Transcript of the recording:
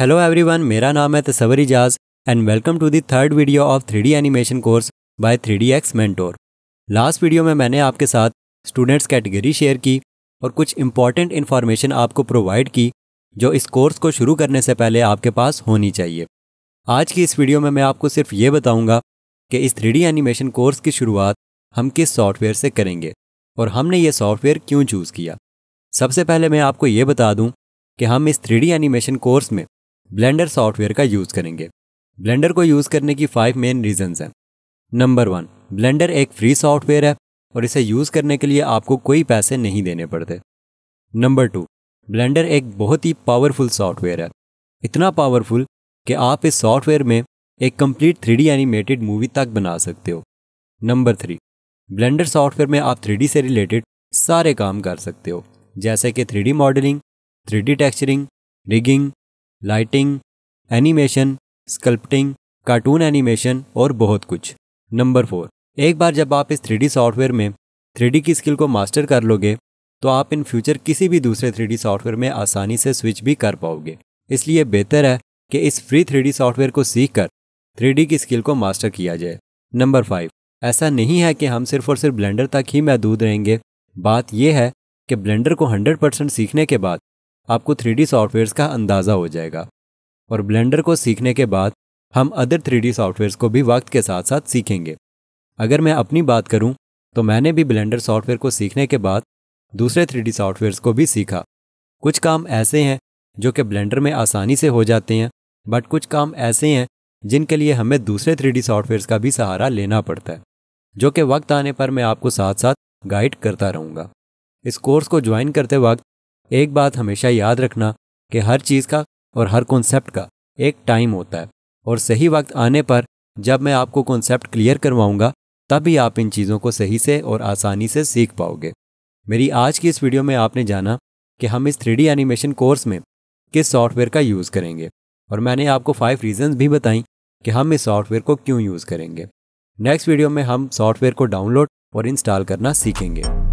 hello everyone मेरा नाम है Tasawar Ijaz and welcome to the third video of three animation course by three X mentor last video में मैंने आपके साथ स्टूडेंट्स कैटेगरी शेयर की और कुछ इंपॉर्टेंट इन्फॉर्मेशन आपको प्रोवाइड की जो इस कोर्स को शुरू करने से पहले आपके पास होनी चाहिए आज की इस वीडियो में मैं आपको सिर्फ ये बताऊँगा कि इस थ्री एनिमेशन कोर्स की शुरुआत हम किस सॉफ्टवेयर से करेंगे और हमने ये सॉफ्टवेयर क्यों चूज़ किया सबसे पहले मैं आपको ये बता दूँ कि हम इस थ्री एनिमेशन कोर्स में ब्लेंडर सॉफ्टवेयर का यूज़ करेंगे ब्लेंडर को यूज़ करने की फाइव मेन रीजंस हैं नंबर वन ब्लेंडर एक फ्री सॉफ्टवेयर है और इसे यूज़ करने के लिए आपको कोई पैसे नहीं देने पड़ते नंबर टू ब्लेंडर एक बहुत ही पावरफुल सॉफ्टवेयर है इतना पावरफुल कि आप इस सॉफ्टवेयर में एक कंप्लीट थ्री एनिमेटेड मूवी तक बना सकते हो नंबर थ्री ब्लेंडर सॉफ्टवेयर में आप थ्री से रिलेटेड सारे काम कर सकते हो जैसे कि three modelling three texturing rigging lighting animation sculpting cartoon animation और बहुत कुछ नंबर फोर एक बार जब आप इस थ्री सॉफ्टवेयर में थ्री की स्किल को मास्टर कर लोगे तो आप इन फ्यूचर किसी भी दूसरे थ्री सॉफ्टवेयर में आसानी से स्विच भी कर पाओगे इसलिए बेहतर है कि इस फ्री थ्री सॉफ्टवेयर को सीख कर थ्री की स्किल को मास्टर किया जाए नंबर फाइव ऐसा नहीं है कि हम सिर्फ और सिर्फ ब्लेंडर तक ही महदूद रहेंगे बात यह है कि ब्लेंडर को 100% सीखने के बाद आपको थ्री सॉफ्टवेयर्स का अंदाज़ा हो जाएगा और ब्लेंडर को सीखने के बाद हम अदर थ्री सॉफ्टवेयर्स को भी वक्त के साथ साथ सीखेंगे अगर मैं अपनी बात करूं तो मैंने भी ब्लेंडर सॉफ्टवेयर को सीखने के बाद दूसरे थ्री सॉफ्टवेयर्स को भी सीखा कुछ काम ऐसे हैं जो कि ब्लेंडर में आसानी से हो जाते हैं बट कुछ काम ऐसे हैं जिनके लिए हमें दूसरे थ्री सॉफ्टवेयर्स का भी सहारा लेना पड़ता है जो कि वक्त आने पर मैं आपको साथ साथ गाइड करता रहूँगा इस कोर्स को ज्वाइन करते वक्त एक बात हमेशा याद रखना कि हर चीज़ का और हर कॉन्सेप्ट का एक टाइम होता है और सही वक्त आने पर जब मैं आपको कॉन्सेप्ट क्लियर करवाऊंगा तभी आप इन चीज़ों को सही से और आसानी से सीख पाओगे मेरी आज की इस वीडियो में आपने जाना कि हम इस थ्री एनिमेशन कोर्स में किस सॉफ्टवेयर का यूज़ करेंगे और मैंने आपको फाइव रीजन भी बताई कि हम इस सॉफ्टवेयर को क्यों यूज़ करेंगे नेक्स्ट वीडियो में हम सॉफ्टवेयर को डाउनलोड और इंस्टॉल करना सीखेंगे